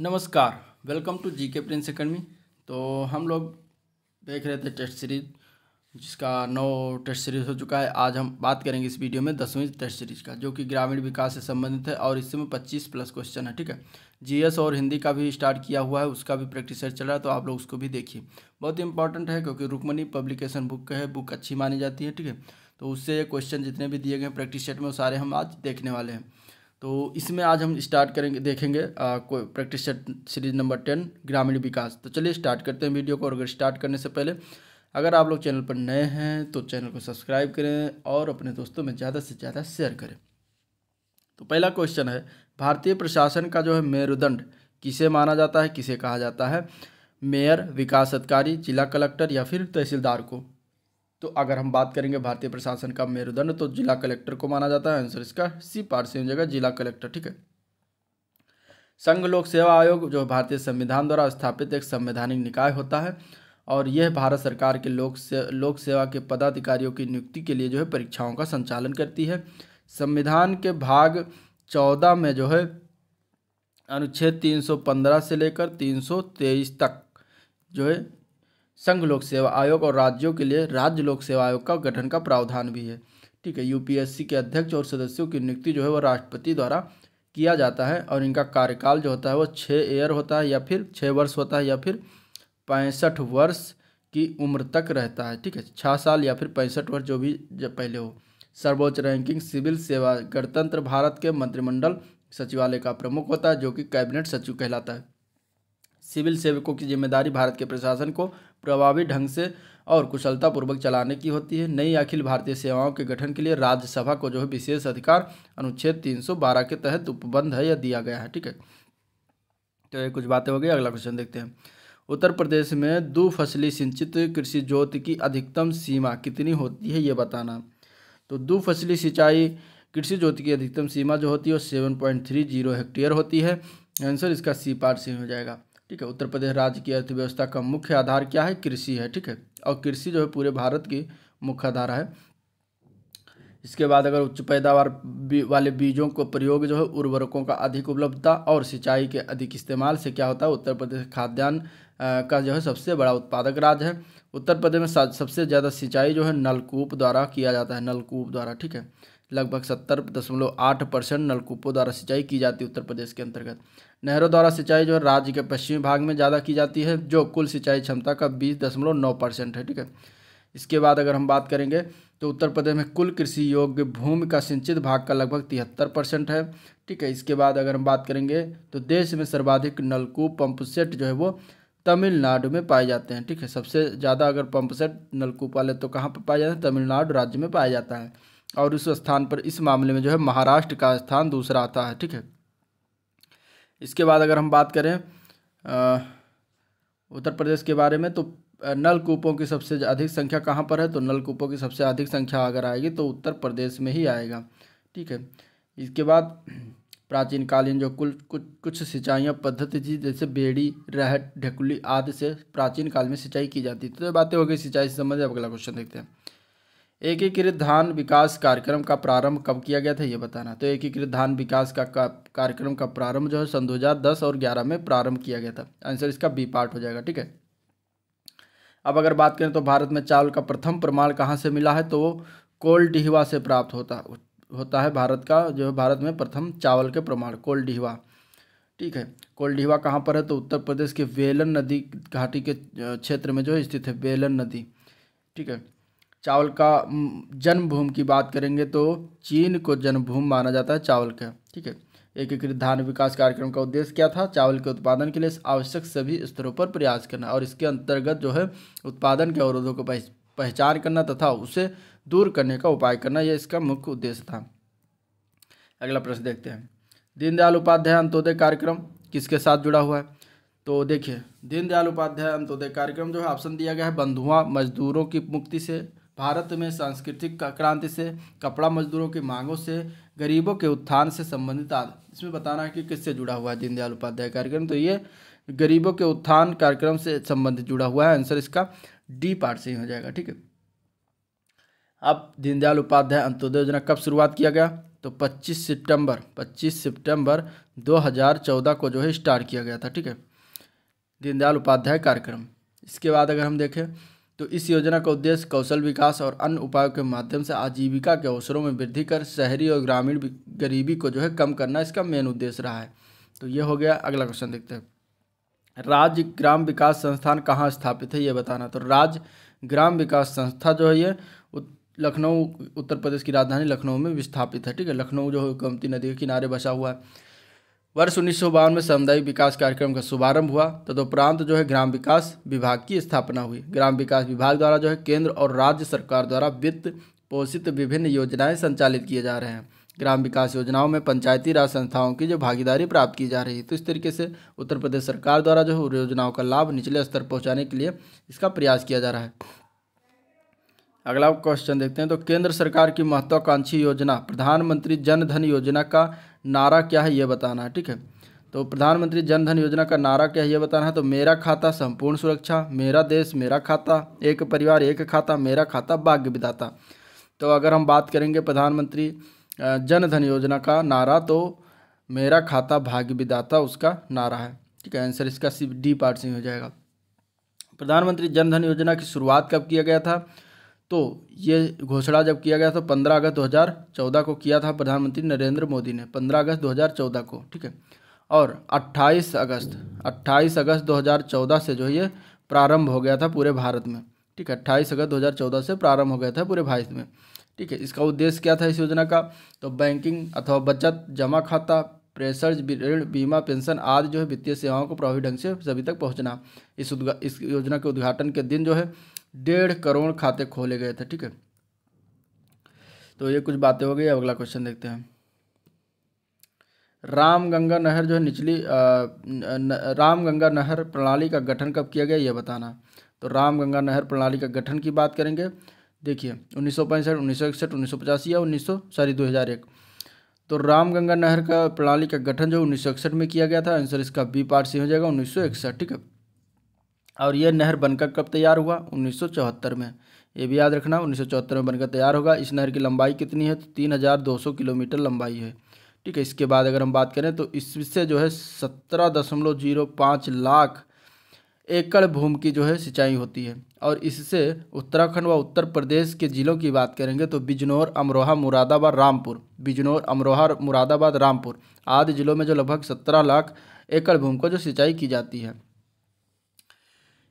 नमस्कार welcome to जी के Prince academy तो हम लोग देख रहे थे टेस्ट सीरीज जिसका नौ टेस्ट सीरीज हो चुका है आज हम बात करेंगे इस वीडियो में दसवीं टेस्ट सीरीज का जो कि ग्रामीण विकास से संबंधित है और इसमें पच्चीस प्लस क्वेश्चन है ठीक है जीएस और हिंदी का भी स्टार्ट किया हुआ है उसका भी प्रैक्टिस चल रहा है तो आप लोग उसको भी देखिए बहुत ही इंपॉर्टेंट है क्योंकि रुकमनी पब्लिकेशन बुक है बुक अच्छी मानी जाती है ठीक है तो उससे क्वेश्चन जितने भी दिए गए प्रैक्टिस सेट में वो सारे हम आज देखने वाले हैं तो इसमें आज हम स्टार्ट करेंगे देखेंगे practice set series number ten ग्रामीण विकास तो चलिए स्टार्ट करते हैं वीडियो को और अगर स्टार्ट करने से पहले अगर आप लोग चैनल पर नए हैं तो चैनल को सब्सक्राइब करें और अपने दोस्तों में ज़्यादा से ज़्यादा शेयर करें तो पहला क्वेश्चन है भारतीय प्रशासन का जो है मेरुदंड किसे माना जाता है किसे कहा जाता है मेयर विकास अधिकारी जिला कलेक्टर या फिर तहसीलदार को तो अगर हम बात करेंगे भारतीय प्रशासन का मेरुदंड तो जिला कलेक्टर को माना जाता है आंसर इसका सी पार से जगह जिला कलेक्टर ठीक है संघ लोक सेवा आयोग जो भारतीय संविधान द्वारा स्थापित एक संवैधानिक निकाय होता है और यह भारत सरकार के लोक से लोक सेवा के पदाधिकारियों की नियुक्ति के लिए जो है परीक्षाओं का संचालन करती है संविधान के भाग चौदह में जो है अनुच्छेद तीन से लेकर तीन तक जो है संघ लोक सेवा आयोग और राज्यों के लिए राज्य लोक सेवा आयोग का गठन का प्रावधान भी है ठीक है यूपीएससी के अध्यक्ष और सदस्यों की नियुक्ति जो है वो राष्ट्रपति द्वारा किया जाता है और इनका कार्यकाल जो होता है वो छः ईयर होता है या फिर छः वर्ष होता है या फिर पैंसठ वर्ष की उम्र तक रहता है ठीक है छः साल या फिर पैंसठ वर्ष जो भी जब पहले हो सर्वोच्च रैंकिंग सिविल सेवा गणतंत्र भारत के मंत्रिमंडल सचिवालय का प्रमुख होता है जो कि कैबिनेट सचिव कहलाता है सिविल सेवकों की जिम्मेदारी भारत के प्रशासन को प्रभावी ढंग से और कुशलतापूर्वक चलाने की होती है नई अखिल भारतीय सेवाओं के गठन के लिए राज्यसभा को जो है विशेष अधिकार अनुच्छेद 312 के तहत उपबंध है या दिया गया है ठीक है तो ये कुछ बातें हो गई अगला क्वेश्चन देखते हैं उत्तर प्रदेश में दो फसली सिंचित कृषि ज्योति की अधिकतम सीमा कितनी होती है ये बताना तो दो फसली सिंचाई कृषि ज्योति की अधिकतम सीमा जो होती है वो seven point three zero hectare होती है आंसर इसका सी पार्ट सी हो जाएगा ठीक है उत्तर प्रदेश राज्य की अर्थव्यवस्था का मुख्य आधार क्या है कृषि है ठीक है और कृषि जो है पूरे भारत की मुख्य आधार है इसके बाद अगर उच्च पैदावार बी, वाले बीजों को प्रयोग जो है उर्वरकों का अधिक उपलब्धता और सिंचाई के अधिक इस्तेमाल से क्या होता है उत्तर प्रदेश खाद्यान्न का जो है सबसे बड़ा उत्पादक राज्य है उत्तर प्रदेश में सबसे ज़्यादा सिंचाई जो है नलकूप द्वारा किया जाता है नलकूप द्वारा ठीक है लगभग सत्तर दशमलव आठ परसेंट नलकूपों द्वारा सिंचाई की जाती है उत्तर प्रदेश के अंतर्गत नहरों द्वारा सिंचाई जो है राज्य के पश्चिमी भाग में ज़्यादा की जाती है जो कुल सिंचाई क्षमता का बीस दशमलव नौ परसेंट है ठीक है इसके बाद अगर हम बात करेंगे तो उत्तर प्रदेश में कुल कृषि योग्य भूमि का सिंचित भाग का लगभग तिहत्तर परसेंट है ठीक है इसके बाद अगर हम बात करेंगे तो देश में सर्वाधिक नलकूप सेट जो है वो तमिलनाडु में पाए जाते हैं ठीक है सबसे ज़्यादा अगर सेट नलकूप वाले तो कहाँ पर पाए जाते हैं तमिलनाडु राज्य में पाया जाता है और उस स्थान पर इस मामले में जो है महाराष्ट्र का स्थान दूसरा आता है ठीक है इसके बाद अगर हम बात करें उत्तर प्रदेश के बारे में तो नलकूपों की सबसे अधिक संख्या कहाँ पर है तो नलकूपों की सबसे अधिक संख्या अगर आएगी तो उत्तर प्रदेश में ही आएगा ठीक है इसके बाद प्राचीन कालीन जो कुल कुछ कुछ सिंचाइयाँ पद्धति थी जैसे बेड़ी रहट ढकुली आदि से प्राचीन काल में सिंचाई की जाती थी तो बातें हो गई सिंचाई से संबंधित अब अगला क्वेश्चन देखते हैं एकीकृत धान विकास कार्यक्रम का प्रारंभ कब किया गया था ये बताना तो एकीकृत धान विकास का, का कार्यक्रम का प्रारंभ जो है सन 2010 और 11 में प्रारंभ किया गया था आंसर इसका बी पार्ट हो जाएगा ठीक है अब अगर बात करें तो भारत में चावल का प्रथम प्रमाण कहाँ से मिला है तो वो कोल डिहवा से प्राप्त होता होता है भारत का जो है भारत में प्रथम चावल के प्रमाण कोल डिहवा ठीक है कोलडीवा कहाँ पर है तो उत्तर प्रदेश के वेलन नदी घाटी के क्षेत्र में जो है स्थित है वेलन नदी ठीक है चावल का जन्मभूमि की बात करेंगे तो चीन को जन्मभूमि माना जाता है चावल का ठीक है एकीकृत धान विकास कार्यक्रम का उद्देश्य क्या था चावल के उत्पादन के लिए आवश्यक सभी स्तरों पर प्रयास करना और इसके अंतर्गत जो है उत्पादन के अवरोधों को पहचान करना तथा उसे दूर करने का उपाय करना यह इसका मुख्य उद्देश्य था अगला प्रश्न देखते हैं दीनदयाल उपाध्याय अंत्योदय कार्यक्रम किसके साथ जुड़ा हुआ है तो देखिए दीनदयाल उपाध्याय अंत्योदय कार्यक्रम जो है ऑप्शन दिया गया है बंधुआ मजदूरों की मुक्ति से भारत में सांस्कृतिक क्रांति से कपड़ा मजदूरों की मांगों से गरीबों के उत्थान से संबंधित आदि इसमें बताना है कि किससे जुड़ा हुआ है दीनदयाल उपाध्याय कार्यक्रम तो ये गरीबों के उत्थान कार्यक्रम से संबंधित जुड़ा हुआ है आंसर इसका डी पार्ट से ही हो जाएगा ठीक है अब दीनदयाल उपाध्याय अंत्योदय योजना कब शुरुआत किया गया तो 25 सितंबर 25 सितंबर 2014 को जो है स्टार्ट किया गया था ठीक है दीनदयाल उपाध्याय कार्यक्रम इसके बाद अगर हम देखें तो इस योजना का उद्देश्य कौशल विकास और अन्य उपायों के माध्यम से आजीविका के अवसरों में वृद्धि कर शहरी और ग्रामीण गरीबी को जो है कम करना इसका मेन उद्देश्य रहा है तो ये हो गया अगला क्वेश्चन देखते हैं राज्य ग्राम विकास संस्थान कहाँ स्थापित है ये बताना तो राज्य ग्राम विकास संस्था जो है ये लखनऊ उत्तर प्रदेश की राजधानी लखनऊ में विस्थापित है ठीक है लखनऊ जो है गोमती नदी के किनारे बसा हुआ है वर्ष उन्नीस में सामुदायिक विकास कार्यक्रम का शुभारंभ हुआ तदुपरांत तो जो है ग्राम विकास विभाग की स्थापना हुई ग्राम विकास विभाग द्वारा जो है केंद्र और राज्य सरकार द्वारा वित्त पोषित विभिन्न योजनाएं संचालित किए जा रहे हैं ग्राम विकास योजनाओं में पंचायती राज संस्थाओं की जो भागीदारी प्राप्त की जा रही है तो इस तरीके से उत्तर प्रदेश सरकार द्वारा जो है योजनाओं का लाभ निचले स्तर पहुँचाने के लिए इसका प्रयास किया जा रहा है अगला क्वेश्चन देखते हैं तो केंद्र सरकार की महत्वाकांक्षी योजना प्रधानमंत्री जन धन योजना का नारा क्या है ये बताना है ठीक है तो प्रधानमंत्री जनधन योजना का नारा क्या है ये बताना है तो मेरा खाता संपूर्ण सुरक्षा मेरा देश मेरा खाता एक परिवार एक खाता मेरा खाता भाग्य विदाता तो अगर हम बात करेंगे प्रधानमंत्री जनधन योजना का नारा तो मेरा खाता भाग्य विदाता उसका नारा है ठीक है आंसर इसका सी डी पार्ट सिंह हो जाएगा प्रधानमंत्री जनधन योजना की शुरुआत कब किया गया था तो ये घोषणा जब किया गया तो 15 अगस्त 2014 को किया था प्रधानमंत्री नरेंद्र मोदी ने 15 अगस्त 2014 को ठीक है और 28 अगस्त 28 अगस्त 2014 से जो ये प्रारंभ हो गया था पूरे भारत में ठीक है अट्ठाईस अगस्त 2014 से प्रारंभ हो गया था पूरे भारत में ठीक है इसका उद्देश्य क्या था इस योजना का तो बैंकिंग अथवा बचत जमा खाता प्रेसर्ज ऋण बीमा पेंशन आदि जो है वित्तीय सेवाओं को प्रभावी ढंग से सभी तक पहुँचना इस इस योजना के उद्घाटन के दिन जो है डेढ़ करोड़ खाते खोले गए थे ठीक है तो ये कुछ बातें हो गई अब अगला क्वेश्चन देखते हैं राम गंगा नहर जो है निचली राम गंगा नहर प्रणाली का गठन कब किया गया यह बताना तो राम गंगा नहर प्रणाली का गठन की बात करेंगे देखिए उन्नीस सौ पैंसठ उन्नीस सौ इकसठ उन्नीस सौ पचासी या उन्नीस सौ सॉरी दो हज़ार एक तो नहर का प्रणाली का गठन जो उन्नीस में किया गया था आंसर इसका बी पार्ट सी हो जाएगा उन्नीस ठीक है और यह नहर बनकर कब तैयार हुआ 1974 में ये भी याद रखना 1974 में बनकर तैयार होगा इस नहर की लंबाई कितनी है तो 3200 किलोमीटर लंबाई है ठीक है इसके बाद अगर हम बात करें तो इससे जो है सत्रह दशमलव जीरो पाँच लाख एकड़ भूमि की जो है सिंचाई होती है और इससे उत्तराखंड व उत्तर प्रदेश के ज़िलों की बात करेंगे तो बिजनौर अमरोहा मुरादाबाद रामपुर बिजनौर अमरोहा मुरादाबाद रामपुर आदि ज़िलों में जो लगभग सत्रह लाख एकड़ भूमि को जो सिंचाई की जाती है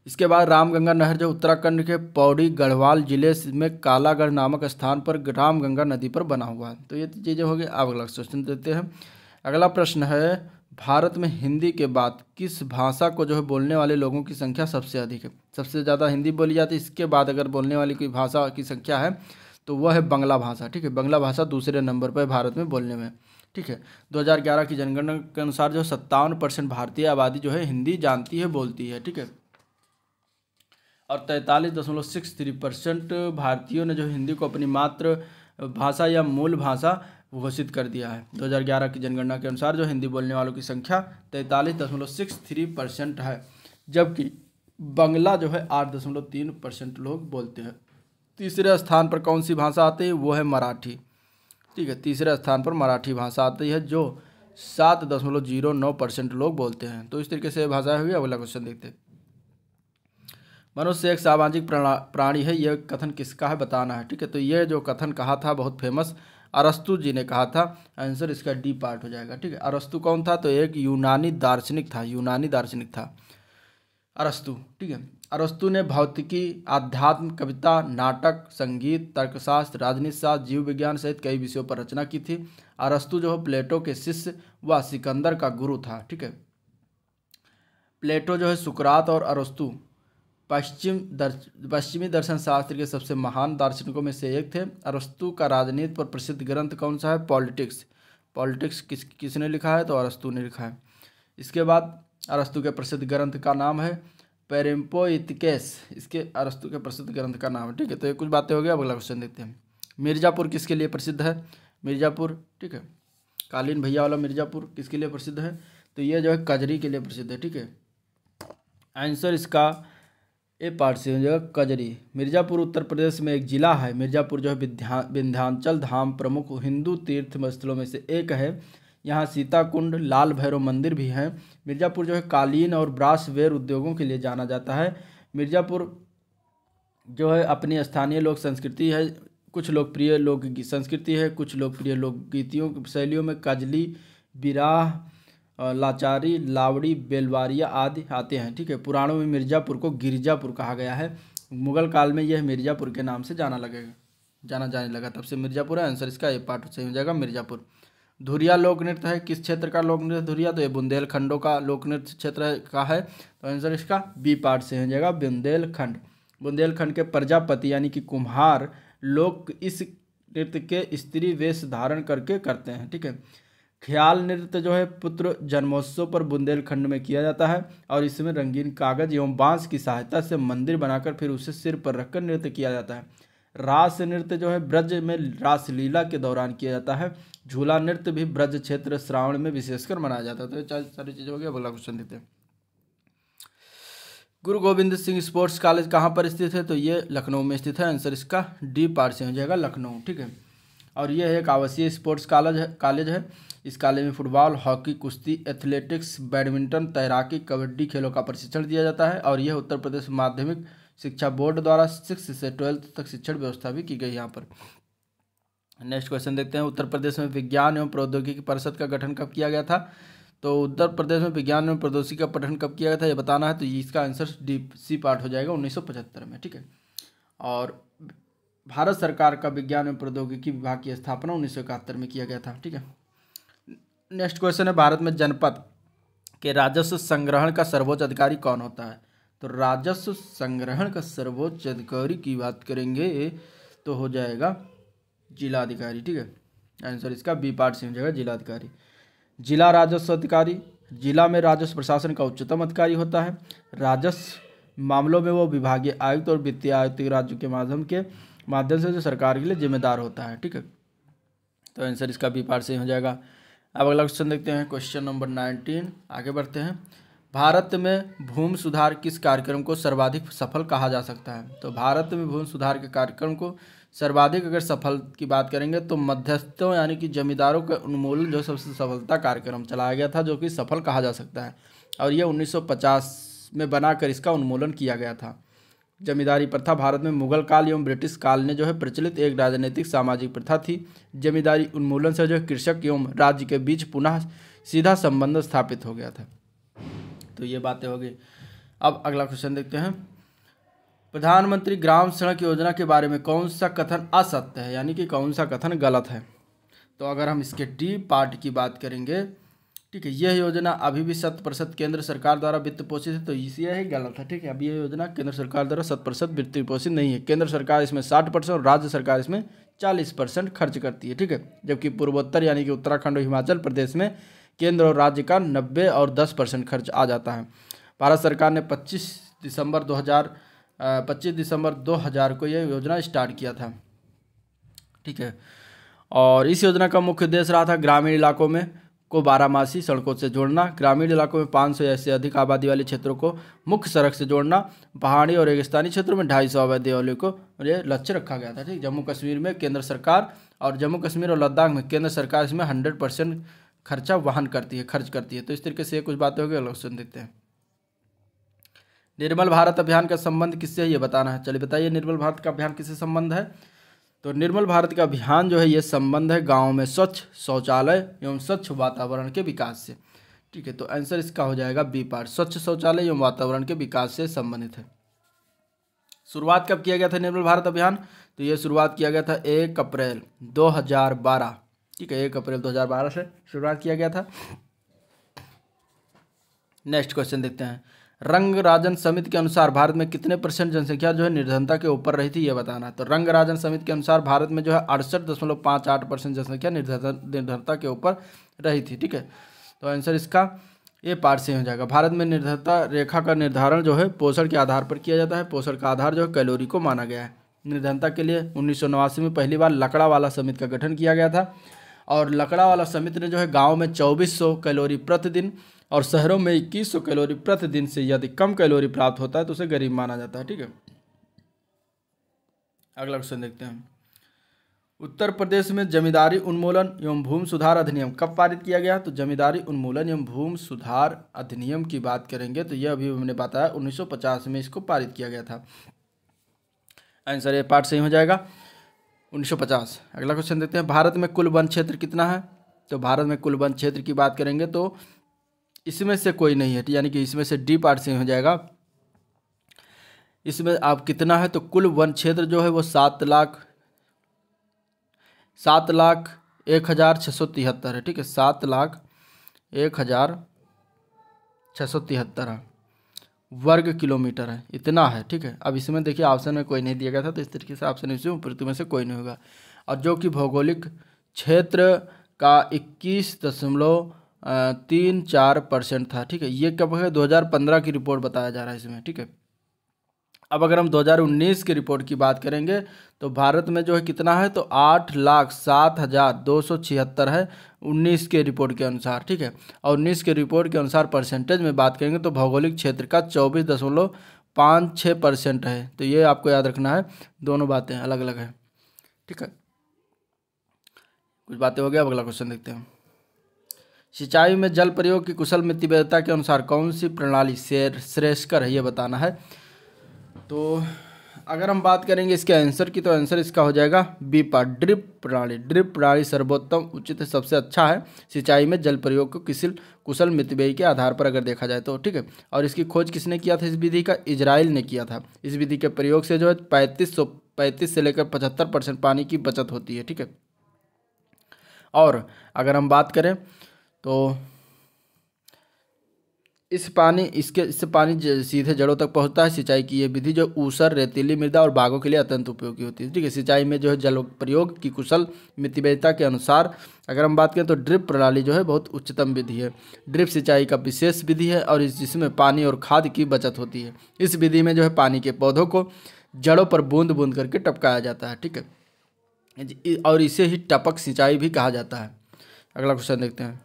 इसके बाद रामगंगा नहर जो उत्तराखंड के पौड़ी गढ़वाल जिले में कालागढ़ नामक स्थान पर रामगंगा नदी पर बना हुआ है तो ये तो चीज़ें होगी अब अगला क्वेश्चन देते हैं अगला प्रश्न है भारत में हिंदी के बाद किस भाषा को जो है बोलने वाले लोगों की संख्या सबसे अधिक है सबसे ज़्यादा हिंदी बोली जाती है इसके बाद अगर बोलने वाली कोई भाषा की संख्या है तो वह है बंगला भाषा ठीक है बंगला भाषा दूसरे नंबर पर भारत में बोलने में ठीक है 2011 की जनगणना के अनुसार जो सत्तावन परसेंट भारतीय आबादी जो है हिंदी जानती है बोलती है ठीक है और तैंतालीस दशमलव सिक्स थ्री परसेंट भारतीयों ने जो हिंदी को अपनी मात्र भाषा या मूल भाषा घोषित कर दिया है 2011 की जनगणना के अनुसार जो हिंदी बोलने वालों की संख्या तैंतालीस दशमलव सिक्स थ्री परसेंट है जबकि बंगला जो है आठ दशमलव तीन परसेंट लोग बोलते हैं तीसरे स्थान पर कौन सी भाषा आती है वो है मराठी ठीक है तीसरे स्थान पर मराठी भाषा आती है जो सात दशमलव जीरो नौ परसेंट लोग बोलते हैं तो इस तरीके से भाषा हुई अगला क्वेश्चन देखते हैं मनुष्य एक सामाजिक प्राणी है यह कथन किसका है बताना है ठीक है तो ये जो कथन कहा था बहुत फेमस अरस्तु जी ने कहा था आंसर इसका डी पार्ट हो जाएगा ठीक है अरस्तु कौन था तो एक यूनानी दार्शनिक था यूनानी दार्शनिक था अरस्तु ठीक है अरस्तु ने भौतिकी आध्यात्म कविता नाटक संगीत तर्कशास्त्र राजनीति शास्त्र जीव विज्ञान सहित कई विषयों पर रचना की थी अरस्तु जो है प्लेटो के शिष्य व सिकंदर का गुरु था ठीक है प्लेटो जो है सुकरात और अरस्तु पश्चिम दर्श पश्चिमी दर्शन शास्त्र के सबसे महान दार्शनिकों में से एक थे अरस्तु का राजनीति पर प्रसिद्ध ग्रंथ कौन सा है पॉलिटिक्स पॉलिटिक्स किस किसने लिखा है तो अरस्तु ने लिखा है इसके बाद अरस्तु के प्रसिद्ध ग्रंथ का नाम है पेरेम्पो इतिकेस इसके अरस्तु के प्रसिद्ध ग्रंथ का नाम है ठीक है तो ये कुछ बातें हो गई अगला क्वेश्चन देखते हैं मिर्ज़ापुर किसके लिए प्रसिद्ध है मिर्ज़ापुर ठीक है कालीन भैया वाला मिर्ज़ापुर किसके लिए प्रसिद्ध है तो ये जो है कजरी के लिए प्रसिद्ध है ठीक है आंसर इसका ए पार्ट सी हो जाएगा कजरी मिर्ज़ापुर उत्तर प्रदेश में एक ज़िला है मिर्ज़ापुर जो है विंध्याचल धाम प्रमुख हिंदू तीर्थ स्थलों में से एक है यहाँ सीताकुंड लाल भैरव मंदिर भी हैं मिर्ज़ापुर जो है कालीन और ब्रास वेयर उद्योगों के लिए जाना जाता है मिर्ज़ापुर जो है अपनी स्थानीय लोक संस्कृति है कुछ लोकप्रिय लोक संस्कृति है कुछ लोकप्रिय लोकगीतियों शैलियों में काजली बिराह लाचारी लावड़ी बेलवारिया आदि आते हैं ठीक है पुराणों में मिर्ज़ापुर को गिरजापुर कहा गया है मुगल काल में यह मिर्ज़ापुर के नाम से जाना लगेगा जाना जाने लगा तब से मिर्ज़ापुर है आंसर इसका ये पार्ट सही हो जाएगा मिर्ज़ापुर धुरिया लोक नृत्य है किस क्षेत्र का लोक नृत्य धुरिया तो ये बुंदेलखंडों का लोक नृत्य क्षेत्र का है तो आंसर इसका बी पार्ट से हो जाएगा बुंदेलखंड बुंदेलखंड के प्रजापति यानी कि कुम्हार लोग इस नृत्य के स्त्री वेश धारण करके करते हैं ठीक है ख्याल नृत्य जो है पुत्र जन्मोत्सव पर बुंदेलखंड में किया जाता है और इसमें रंगीन कागज एवं बांस की सहायता से मंदिर बनाकर फिर उसे सिर पर रखकर नृत्य किया जाता है रास नृत्य जो है ब्रज में रासलीला के दौरान किया जाता है झूला नृत्य भी ब्रज क्षेत्र श्रावण में विशेषकर मनाया जाता है तो ये सारी चीज़ हो गया अगला क्वेश्चन देते हैं गुरु गोविंद सिंह स्पोर्ट्स कॉलेज कहाँ पर स्थित है तो ये लखनऊ में स्थित है आंसर इसका डी से हो जाएगा लखनऊ ठीक है और ये एक आवासीय स्पोर्ट्स कॉलेज है कॉलेज है इस काले में फुटबॉल हॉकी कुश्ती एथलेटिक्स बैडमिंटन तैराकी कबड्डी खेलों का प्रशिक्षण दिया जाता है और यह उत्तर प्रदेश माध्यमिक शिक्षा बोर्ड द्वारा सिक्स से ट्वेल्थ तक शिक्षण व्यवस्था भी की गई यहाँ पर नेक्स्ट क्वेश्चन देखते हैं उत्तर प्रदेश में विज्ञान एवं प्रौद्योगिकी परिषद का गठन कब किया गया था तो उत्तर प्रदेश में विज्ञान एवं प्रौद्योगिकी का पठन कब किया गया था यह बताना है तो इसका आंसर डी सी पार्ट हो जाएगा उन्नीस में ठीक है और भारत सरकार का विज्ञान एवं प्रौद्योगिकी विभाग की स्थापना उन्नीस में किया गया था ठीक है नेक्स्ट क्वेश्चन है भारत में जनपद के राजस्व संग्रहण का सर्वोच्च अधिकारी कौन होता है तो राजस्व संग्रहण का सर्वोच्च अधिकारी की बात करेंगे तो हो जाएगा जिला अधिकारी ठीक है आंसर इसका बी पार्ट सी हो जाएगा जिला अधिकारी जिला राजस्व अधिकारी जिला में राजस्व प्रशासन का उच्चतम अधिकारी होता है राजस्व मामलों में वो विभागीय आयुक्त और वित्तीय आयुक्त राज्य के माध्यम के माध्यम से जो सरकार के लिए जिम्मेदार होता है ठीक है तो आंसर इसका बी पार्ट सी हो जाएगा अब अगला क्वेश्चन देखते हैं क्वेश्चन नंबर नाइनटीन आगे बढ़ते हैं भारत में भूमि सुधार किस कार्यक्रम को सर्वाधिक सफल कहा जा सकता है तो भारत में भूमि सुधार के कार्यक्रम को सर्वाधिक अगर सफल की बात करेंगे तो मध्यस्थों यानी कि जमींदारों का उन्मूलन जो सबसे सफलता कार्यक्रम चलाया गया था जो कि सफल कहा जा सकता है और यह 1950 में बनाकर इसका उन्मूलन किया गया था जमींदारी प्रथा भारत में मुगल काल एवं ब्रिटिश काल ने जो है प्रचलित एक राजनीतिक सामाजिक प्रथा थी जमींदारी उन्मूलन से जो है कृषक एवं राज्य के बीच पुनः सीधा संबंध स्थापित हो गया था तो ये बातें हो गई अब अगला क्वेश्चन देखते हैं प्रधानमंत्री ग्राम सड़क योजना के बारे में कौन सा कथन असत्य है यानी कि कौन सा कथन गलत है तो अगर हम इसके डी पार्ट की बात करेंगे ठीक है यह योजना अभी भी शत प्रतिशत केंद्र सरकार द्वारा वित्त पोषित है तो इसी ही गलत है ठीक है अब यह योजना केंद्र सरकार द्वारा शत प्रतिशत वित्त पोषित नहीं है केंद्र सरकार इसमें साठ परसेंट और राज्य सरकार इसमें चालीस परसेंट खर्च करती है ठीक है जबकि पूर्वोत्तर यानी कि उत्तराखंड और हिमाचल प्रदेश में केंद्र और राज्य का नब्बे और दस परसेंट खर्च आ जाता है भारत सरकार ने पच्चीस दिसंबर दो हज़ार पच्चीस दिसंबर दो हज़ार को यह योजना स्टार्ट किया था ठीक है और इस योजना का मुख्य उद्देश्य रहा था ग्रामीण इलाकों में को बारामासी सड़कों से जोड़ना ग्रामीण इलाकों में पाँच सौ से अधिक आबादी वाले क्षेत्रों को मुख्य सड़क से जोड़ना पहाड़ी और रेगिस्तानी क्षेत्रों में ढाई सौ आबादी वाले को ये लक्ष्य रखा गया था ठीक जम्मू कश्मीर में केंद्र सरकार और जम्मू कश्मीर और लद्दाख में केंद्र सरकार इसमें हंड्रेड परसेंट खर्चा वहन करती है खर्च करती है तो इस तरीके से ये कुछ बातें होगी अलग सुन देते हैं निर्मल भारत अभियान का संबंध किससे है ये बताना है चलिए बताइए निर्मल भारत का अभियान किससे संबंध है तो निर्मल भारत का अभियान जो है ये संबंध है गाँव में स्वच्छ शौचालय एवं स्वच्छ वातावरण के विकास से ठीक है तो आंसर इसका हो जाएगा बी पार्ट स्वच्छ शौचालय एवं वातावरण के विकास से संबंधित है शुरुआत कब किया गया था निर्मल भारत अभियान तो ये शुरुआत किया गया था एक अप्रैल 2012 ठीक है एक अप्रैल 2012 से शुरुआत किया गया था नेक्स्ट क्वेश्चन देखते हैं रंग राजन समिति के अनुसार भारत में कितने परसेंट जनसंख्या जो है निर्धनता के ऊपर रही थी ये बताना तो रंग राजन समिति के अनुसार भारत में जो है अड़सठ दशमलव पाँच आठ परसेंट जनसंख्या निर्धनता के ऊपर रही थी ठीक है तो आंसर इसका ये पार से हो जाएगा भारत में निर्धनता रेखा का निर्धारण जो है पोषण के आधार पर किया जाता है पोषण का आधार जो है कैलोरी को माना गया है निर्धनता के लिए उन्नीस में पहली बार लकड़ा वाला समिति का गठन किया गया था और लकड़ा वाला समिति ने जो है गाँव में चौबीस कैलोरी प्रतिदिन और शहरों में इक्कीस कैलोरी प्रतिदिन से यदि कम कैलोरी प्राप्त होता है तो उसे गरीब माना जाता है ठीक है अगला क्वेश्चन देखते हैं उत्तर प्रदेश में जमींदारी उन्मूलन एवं भूमि सुधार अधिनियम कब पारित किया गया तो जमींदारी उन्मूलन एवं भूमि सुधार अधिनियम की बात करेंगे तो यह अभी हमने बताया 1950 में इसको पारित किया गया था आंसर ये पार्ट सही हो जाएगा 1950 अगला क्वेश्चन देखते हैं भारत में कुल वन क्षेत्र कितना है तो भारत में कुल वन क्षेत्र की बात करेंगे तो इसमें से कोई नहीं है यानी कि इसमें से डी पार्ट से हो जाएगा इसमें आप कितना है तो कुल वन क्षेत्र जो है वो सात लाख सात लाख एक हज़ार छः सौ तिहत्तर है ठीक है सात लाख एक हज़ार छः सौ तिहत्तर है वर्ग किलोमीटर है इतना है ठीक है अब इसमें देखिए ऑप्शन में कोई नहीं दिया गया था तो इस तरीके से ऑप्शन इसमें पृथ्वी में से कोई नहीं होगा और जो कि भौगोलिक क्षेत्र का इक्कीस दशमलव तीन चार परसेंट था ठीक है ये कब है 2015 की रिपोर्ट बताया जा रहा है इसमें ठीक है अब अगर हम 2019 की रिपोर्ट की बात करेंगे तो भारत में जो है कितना है तो आठ लाख सात हज़ार दो सौ छिहत्तर है उन्नीस के रिपोर्ट के अनुसार ठीक है और उन्नीस के रिपोर्ट के अनुसार परसेंटेज में बात करेंगे तो भौगोलिक क्षेत्र का चौबीस दशमलव पाँच छः परसेंट है तो ये आपको याद रखना है दोनों बातें अलग अलग हैं ठीक है कुछ बातें हो गया अब अगला क्वेश्चन देखते हैं सिंचाई में जल प्रयोग की कुशल मितव्ययता के अनुसार कौन सी प्रणाली शेर श्रेष्ठकर है ये बताना है तो अगर हम बात करेंगे इसके आंसर की तो आंसर इसका हो जाएगा बी पार्ट ड्रिप प्रणाली ड्रिप प्रणाली सर्वोत्तम उचित सबसे अच्छा है सिंचाई में जल प्रयोग को किसी कुशल मितव्ययी के आधार पर अगर देखा जाए तो ठीक है और इसकी खोज किसने किया था इस विधि का इजराइल ने किया था इस विधि के प्रयोग से जो है पैंतीस सौ पैंतीस से लेकर पचहत्तर परसेंट पानी की बचत होती है ठीक है और अगर हम बात करें तो इस पानी इसके इससे पानी सीधे जड़ों तक पहुंचता है सिंचाई की ये विधि जो ऊसर रेतीली मृदा और बागों के लिए अत्यंत उपयोगी होती है ठीक है सिंचाई में जो है जल प्रयोग की कुशल मितिवेदता के अनुसार अगर हम बात करें तो ड्रिप प्रणाली जो है बहुत उच्चतम विधि है ड्रिप सिंचाई का विशेष विधि है और इस जिसमें पानी और खाद की बचत होती है इस विधि में जो है पानी के पौधों को जड़ों पर बूंद बूंद करके टपकाया जाता है ठीक है और इसे ही टपक सिंचाई भी कहा जाता है अगला क्वेश्चन देखते हैं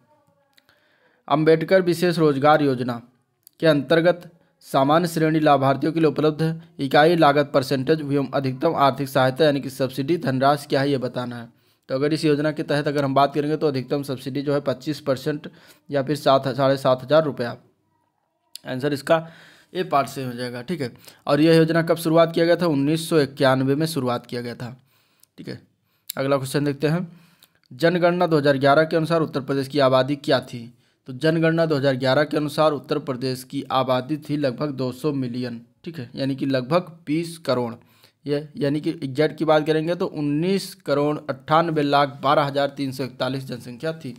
अंबेडकर विशेष रोजगार योजना के अंतर्गत सामान्य श्रेणी लाभार्थियों के लिए उपलब्ध इकाई लागत परसेंटेज एवं अधिकतम आर्थिक सहायता यानी कि सब्सिडी धनराशि क्या है ये बताना है तो अगर इस योजना के तहत अगर हम बात करेंगे तो अधिकतम सब्सिडी जो है पच्चीस परसेंट या फिर सात साढ़े सात हज़ार रुपया आंसर इसका ए पार्ट से हो जाएगा ठीक है और यह योजना कब शुरुआत किया गया था उन्नीस में शुरुआत किया गया था ठीक है अगला क्वेश्चन देखते हैं जनगणना 2011 के अनुसार उत्तर प्रदेश की आबादी क्या थी तो जनगणना 2011 के अनुसार उत्तर प्रदेश की आबादी थी लगभग 200 मिलियन ठीक है यानी कि लगभग 20 करोड़ ये यानी कि एग्जैक्ट की बात करेंगे तो 19 करोड़ अट्ठानबे लाख बारह हज़ार तीन सौ इकतालीस जनसंख्या थी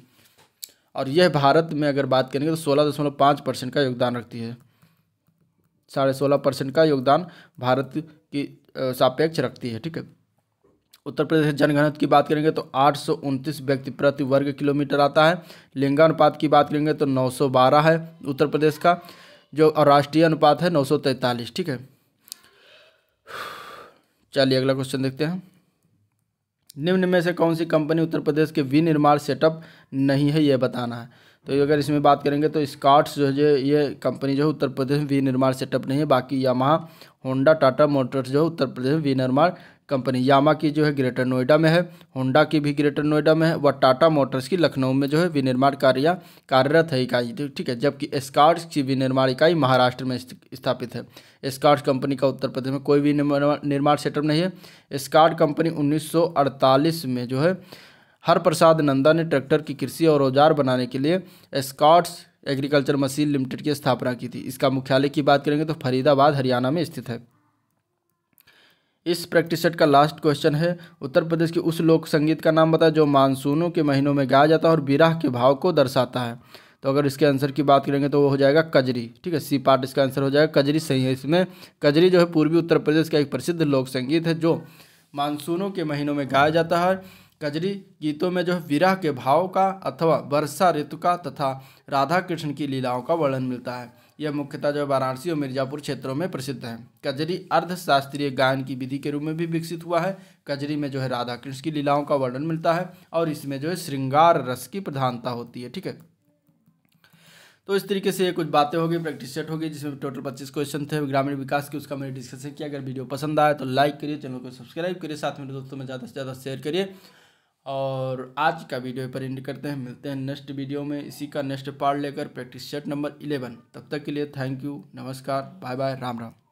और यह भारत में अगर बात करेंगे तो पाँच परसेंट का योगदान रखती है साढ़े सोलह परसेंट का योगदान भारत की सापेक्ष रखती है ठीक है उत्तर प्रदेश जनगणना की बात करेंगे तो आठ व्यक्ति प्रति वर्ग किलोमीटर आता है लिंगानुपात की बात करेंगे तो 912 है उत्तर प्रदेश का जो और राष्ट्रीय अनुपात है 943 ठीक है चलिए अगला क्वेश्चन देखते हैं निम्न में से कौन सी कंपनी उत्तर प्रदेश के विनिर्माण सेटअप नहीं है ये बताना है तो अगर इसमें बात करेंगे तो स्कॉट्स जो है ये कंपनी जो है उत्तर प्रदेश में विनिर्माण सेटअप नहीं है बाकी यामाहा होंडा टाटा मोटर्स जो है उत्तर प्रदेश में विनिर्माण कंपनी यामा की जो है ग्रेटर नोएडा में है होंडा की भी ग्रेटर नोएडा में है व टाटा मोटर्स की लखनऊ में जो है विनिर्माण कार्य कार्यरत है इकाई तो ठीक है जबकि स्कार्स की विनिर्माण इकाई महाराष्ट्र में स्थापित है स्कार्स कंपनी का उत्तर प्रदेश में कोई भी निर्माण सेटअप नहीं है स्कार्ट कंपनी उन्नीस में जो है हर प्रसाद नंदा ने ट्रैक्टर की कृषि और औजार बनाने के लिए स्कॉट्स एग्रीकल्चर मशीन लिमिटेड की स्थापना की थी इसका मुख्यालय की बात करेंगे तो फरीदाबाद हरियाणा में स्थित है इस प्रैक्टिस सेट का लास्ट क्वेश्चन है उत्तर प्रदेश के उस लोक संगीत का नाम बताएं जो मानसूनों के महीनों में गाया जाता है और विराह के भाव को दर्शाता है तो अगर इसके आंसर की बात करेंगे तो वो हो जाएगा कजरी ठीक है सी पार्ट इसका आंसर हो जाएगा कजरी सही है इसमें कजरी जो है पूर्वी उत्तर प्रदेश का एक प्रसिद्ध लोक संगीत है जो मानसूनों के महीनों में गाया जाता है कजरी गीतों में जो है विराह के भाव का अथवा वर्षा ऋतु का तथा राधा कृष्ण की लीलाओं का वर्णन मिलता है यह मुख्यतः जो वाराणसी और मिर्जापुर क्षेत्रों में प्रसिद्ध है कजरी अर्धशास्त्रीय गायन की विधि के रूप में भी विकसित हुआ है कजरी में जो है राधा कृष्ण की लीलाओं का वर्णन मिलता है और इसमें जो है श्रृंगार रस की प्रधानता होती है ठीक है तो इस तरीके से ये कुछ बातें होगी प्रैक्टिस सेट होगी जिसमें टोटल पच्चीस क्वेश्चन थे ग्रामीण विकास के उसका मैंने डिस्कशन किया अगर वीडियो पसंद आया तो लाइक करिए चैनल को सब्सक्राइब करिए साथ में दोस्तों में ज़्यादा से ज़्यादा शेयर करिए और आज का वीडियो पर एंड करते हैं मिलते हैं नेक्स्ट वीडियो में इसी का नेक्स्ट पार्ट लेकर प्रैक्टिस सेट नंबर इलेवन तब तक के लिए थैंक यू नमस्कार बाय बाय राम राम